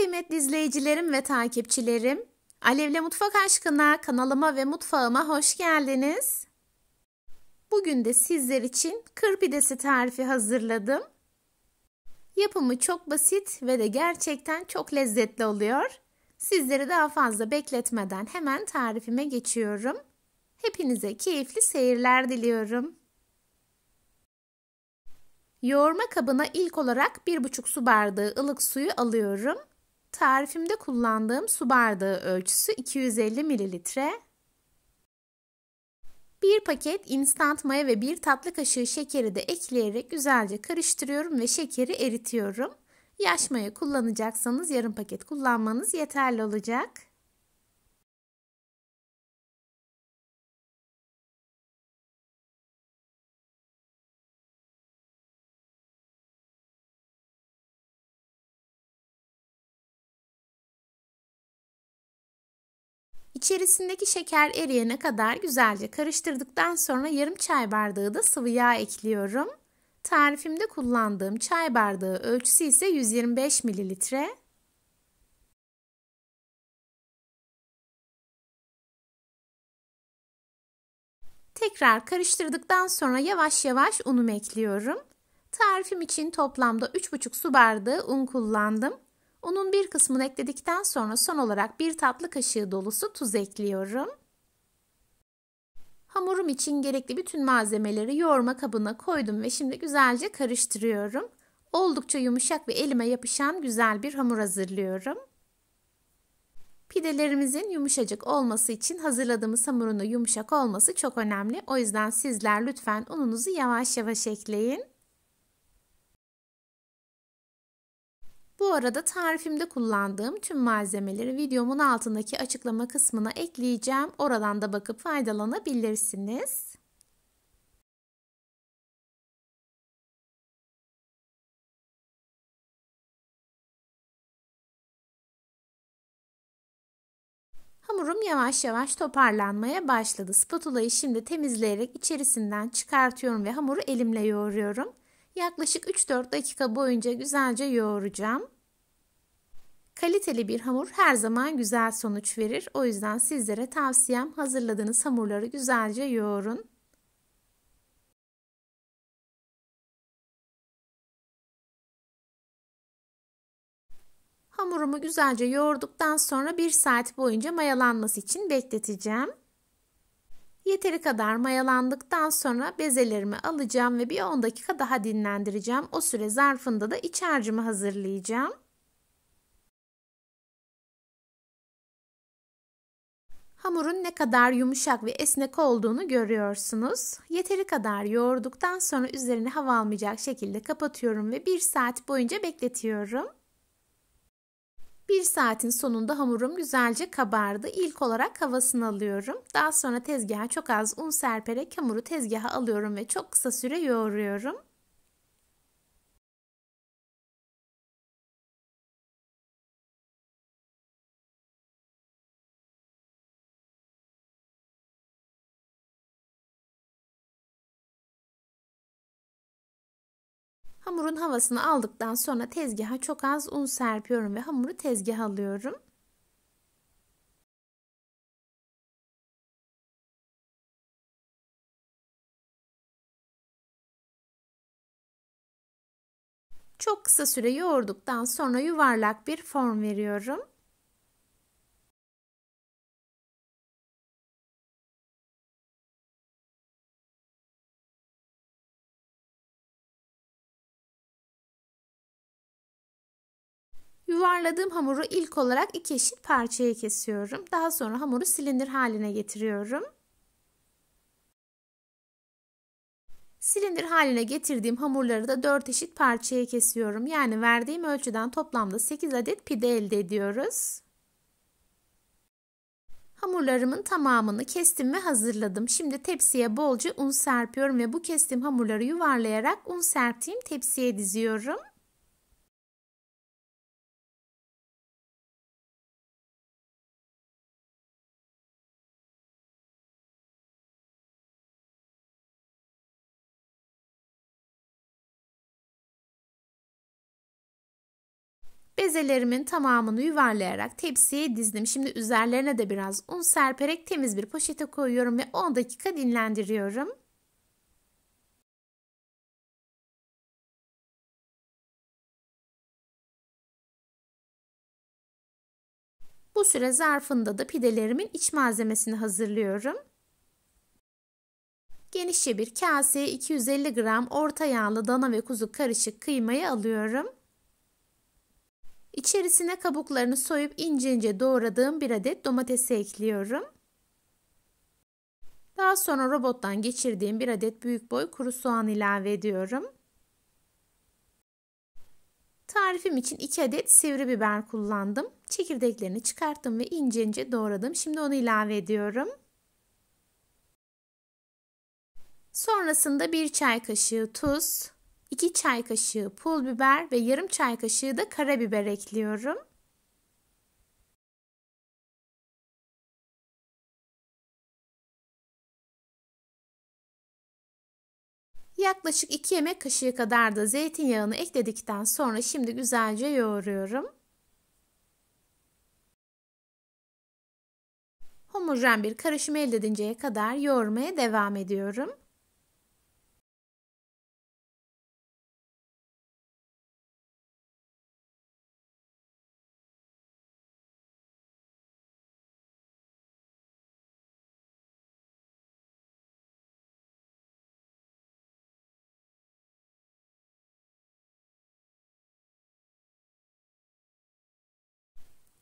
kıymetli izleyicilerim ve takipçilerim, Alevle Mutfak Aşkına kanalıma ve mutfağıma hoş geldiniz. Bugün de sizler için kır pidesi tarifi hazırladım. Yapımı çok basit ve de gerçekten çok lezzetli oluyor. Sizleri daha fazla bekletmeden hemen tarifime geçiyorum. Hepinize keyifli seyirler diliyorum. Yoğurma kabına ilk olarak 1,5 su bardağı ılık suyu alıyorum. Tarifimde kullandığım su bardağı ölçüsü 250 mililitre. 1 paket instant maya ve 1 tatlı kaşığı şekeri de ekleyerek güzelce karıştırıyorum ve şekeri eritiyorum. Yaş maya kullanacaksanız yarım paket kullanmanız yeterli olacak. İçerisindeki şeker eriyene kadar güzelce karıştırdıktan sonra yarım çay bardağı da sıvı yağ ekliyorum. Tarifimde kullandığım çay bardağı ölçüsü ise 125 mililitre. Tekrar karıştırdıktan sonra yavaş yavaş unumu ekliyorum. Tarifim için toplamda 3,5 su bardağı un kullandım. Unun bir kısmını ekledikten sonra son olarak bir tatlı kaşığı dolusu tuz ekliyorum. Hamurum için gerekli bütün malzemeleri yoğurma kabına koydum ve şimdi güzelce karıştırıyorum. Oldukça yumuşak ve elime yapışan güzel bir hamur hazırlıyorum. Pidelerimizin yumuşacık olması için hazırladığımız hamurun da yumuşak olması çok önemli. O yüzden sizler lütfen ununuzu yavaş yavaş ekleyin. Bu arada tarifimde kullandığım tüm malzemeleri videomun altındaki açıklama kısmına ekleyeceğim. Oradan da bakıp faydalanabilirsiniz. Hamurum yavaş yavaş toparlanmaya başladı. Spatulayı şimdi temizleyerek içerisinden çıkartıyorum ve hamuru elimle yoğuruyorum. Yaklaşık 3-4 dakika boyunca güzelce yoğuracağım. Kaliteli bir hamur her zaman güzel sonuç verir. O yüzden sizlere tavsiyem hazırladığınız hamurları güzelce yoğurun. Hamurumu güzelce yoğurduktan sonra 1 saat boyunca mayalanması için bekleteceğim. Yeteri kadar mayalandıktan sonra bezelerimi alacağım ve bir 10 dakika daha dinlendireceğim. O süre zarfında da iç harcımı hazırlayacağım. Hamurun ne kadar yumuşak ve esnek olduğunu görüyorsunuz. Yeteri kadar yoğurduktan sonra üzerine hava almayacak şekilde kapatıyorum ve 1 saat boyunca bekletiyorum. Bir saatin sonunda hamurum güzelce kabardı. İlk olarak havasını alıyorum. Daha sonra tezgaha çok az un serperek hamuru tezgaha alıyorum ve çok kısa süre yoğuruyorum. Hamurun havasını aldıktan sonra tezgaha çok az un serpiyorum ve hamuru tezgaha alıyorum. Çok kısa süre yoğurduktan sonra yuvarlak bir form veriyorum. Yuvarladığım hamuru ilk olarak iki eşit parçaya kesiyorum. Daha sonra hamuru silindir haline getiriyorum. Silindir haline getirdiğim hamurları da 4 eşit parçaya kesiyorum. Yani verdiğim ölçüden toplamda 8 adet pide elde ediyoruz. Hamurlarımın tamamını kestim ve hazırladım. Şimdi tepsiye bolca un serpiyorum ve bu kestiğim hamurları yuvarlayarak un serptiğim tepsiye diziyorum. Mezelerimin tamamını yuvarlayarak tepsiye dizdim. Şimdi üzerlerine de biraz un serperek temiz bir poşete koyuyorum ve 10 dakika dinlendiriyorum. Bu süre zarfında da pidelerimin iç malzemesini hazırlıyorum. Genişçe bir kaseye 250 gram orta yağlı dana ve kuzu karışık kıymayı alıyorum. İçerisine kabuklarını soyup ince ince doğradığım bir adet domatesi ekliyorum. Daha sonra robottan geçirdiğim bir adet büyük boy kuru soğan ilave ediyorum. Tarifim için 2 adet sivri biber kullandım. Çekirdeklerini çıkarttım ve ince ince doğradım. Şimdi onu ilave ediyorum. Sonrasında 1 çay kaşığı tuz, 2 çay kaşığı pul biber ve yarım çay kaşığı da karabiber ekliyorum. Yaklaşık 2 yemek kaşığı kadar da zeytinyağını ekledikten sonra şimdi güzelce yoğuruyorum. Homojen bir karışım elde edinceye kadar yoğurmaya devam ediyorum.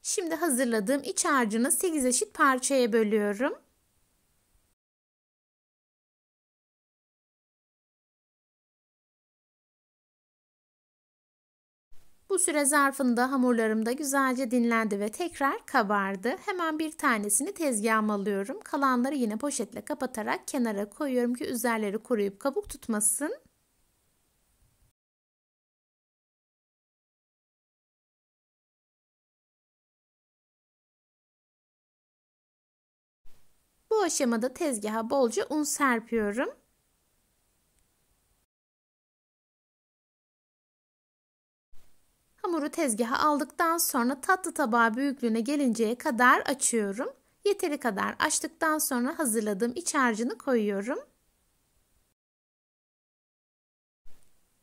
Şimdi hazırladığım iç harcını 8 eşit parçaya bölüyorum. Bu süre zarfında hamurlarım da güzelce dinlendi ve tekrar kabardı. Hemen bir tanesini tezgahıma alıyorum. Kalanları yine poşetle kapatarak kenara koyuyorum ki üzerleri kuruyup kabuk tutmasın. Bu aşamada tezgaha bolca un serpiyorum. Hamuru tezgaha aldıktan sonra tatlı tabağı büyüklüğüne gelinceye kadar açıyorum. Yeteri kadar açtıktan sonra hazırladığım iç harcını koyuyorum.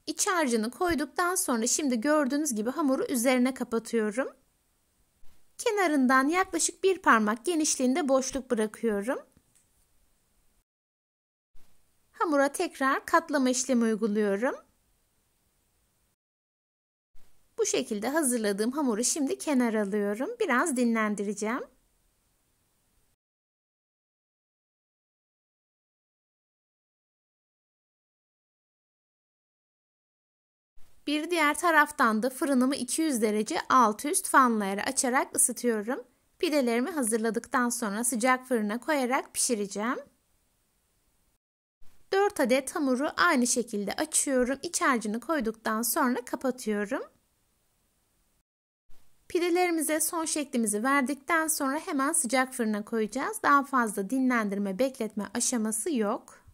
İç harcını koyduktan sonra şimdi gördüğünüz gibi hamuru üzerine kapatıyorum. Kenarından yaklaşık bir parmak genişliğinde boşluk bırakıyorum. Hamura tekrar katlama işlemi uyguluyorum. Bu şekilde hazırladığım hamuru şimdi kenar alıyorum. Biraz dinlendireceğim. Bir diğer taraftan da fırınımı 200 derece alt üst fanları açarak ısıtıyorum. Pidelerimi hazırladıktan sonra sıcak fırına koyarak pişireceğim. 4 adet hamuru aynı şekilde açıyorum. İç harcını koyduktan sonra kapatıyorum. Pidelerimize son şeklimizi verdikten sonra hemen sıcak fırına koyacağız. Daha fazla dinlendirme, bekletme aşaması yok.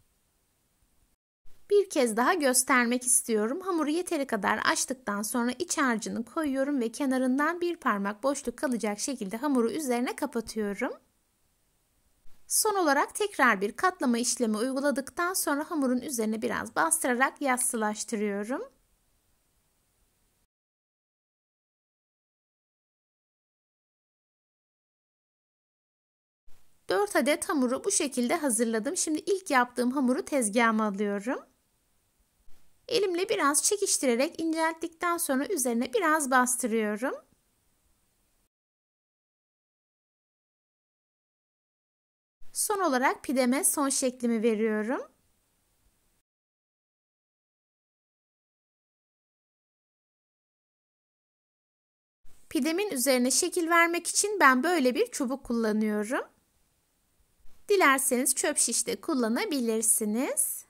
Bir kez daha göstermek istiyorum. Hamuru yeteri kadar açtıktan sonra iç harcını koyuyorum ve kenarından bir parmak boşluk kalacak şekilde hamuru üzerine kapatıyorum. Son olarak tekrar bir katlama işlemi uyguladıktan sonra hamurun üzerine biraz bastırarak yassılaştırıyorum. Dört adet hamuru bu şekilde hazırladım. Şimdi ilk yaptığım hamuru tezgahıma alıyorum. Elimle biraz çekiştirerek incelttikten sonra üzerine biraz bastırıyorum. Son olarak pideme son şeklimi veriyorum. Pidemin üzerine şekil vermek için ben böyle bir çubuk kullanıyorum. Dilerseniz çöp şiş de kullanabilirsiniz.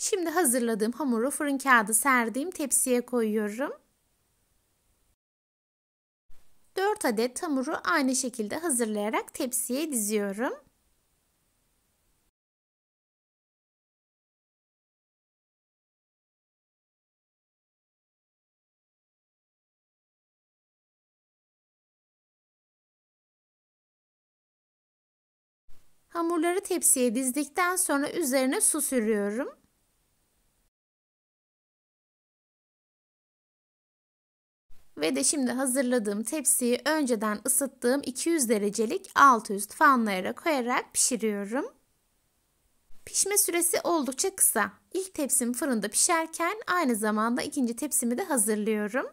Şimdi hazırladığım hamuru fırın kağıdı serdiğim tepsiye koyuyorum. 4 adet hamuru aynı şekilde hazırlayarak tepsiye diziyorum. Hamurları tepsiye dizdikten sonra üzerine su sürüyorum. Ve de şimdi hazırladığım tepsiyi önceden ısıttığım 200 derecelik alt üst fanlara koyarak pişiriyorum. Pişme süresi oldukça kısa. İlk tepsim fırında pişerken aynı zamanda ikinci tepsimi de hazırlıyorum.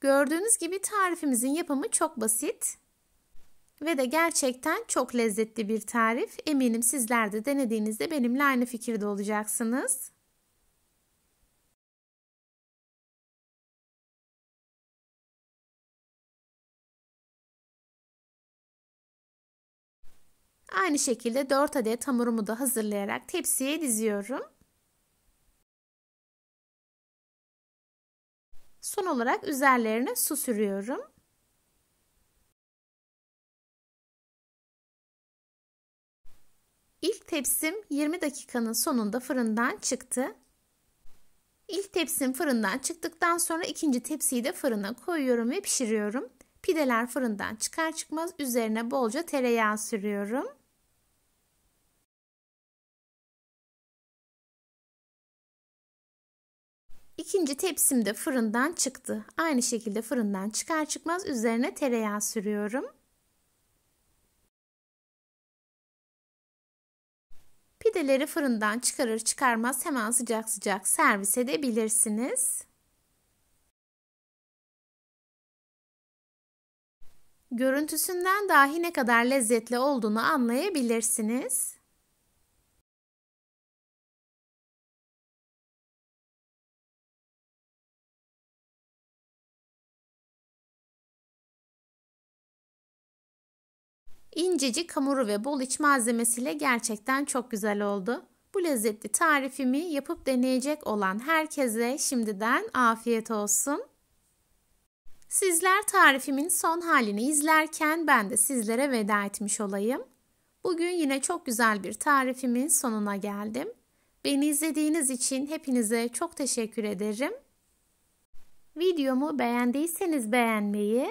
Gördüğünüz gibi tarifimizin yapımı çok basit ve de gerçekten çok lezzetli bir tarif. Eminim sizler de denediğinizde benimle aynı fikirde olacaksınız. Aynı şekilde 4 adet hamurumu da hazırlayarak tepsiye diziyorum. Son olarak üzerlerine su sürüyorum. İlk tepsim 20 dakikanın sonunda fırından çıktı. İlk tepsim fırından çıktıktan sonra ikinci tepsiyi de fırına koyuyorum ve pişiriyorum. Pideler fırından çıkar çıkmaz üzerine bolca tereyağı sürüyorum. İkinci tepsim de fırından çıktı. Aynı şekilde fırından çıkar çıkmaz üzerine tereyağı sürüyorum. Pideleri fırından çıkarır çıkarmaz hemen sıcak sıcak servis edebilirsiniz. Görüntüsünden dahi ne kadar lezzetli olduğunu anlayabilirsiniz. İncecik hamuru ve bol iç malzemesiyle gerçekten çok güzel oldu. Bu lezzetli tarifimi yapıp deneyecek olan herkese şimdiden afiyet olsun. Sizler tarifimin son halini izlerken ben de sizlere veda etmiş olayım. Bugün yine çok güzel bir tarifimin sonuna geldim. Beni izlediğiniz için hepinize çok teşekkür ederim. Videomu beğendiyseniz beğenmeyi,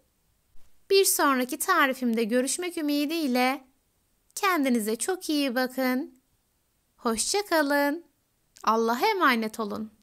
Bir sonraki tarifimde görüşmek ümidiyle kendinize çok iyi bakın. Hoşçakalın. Allah'a emanet olun.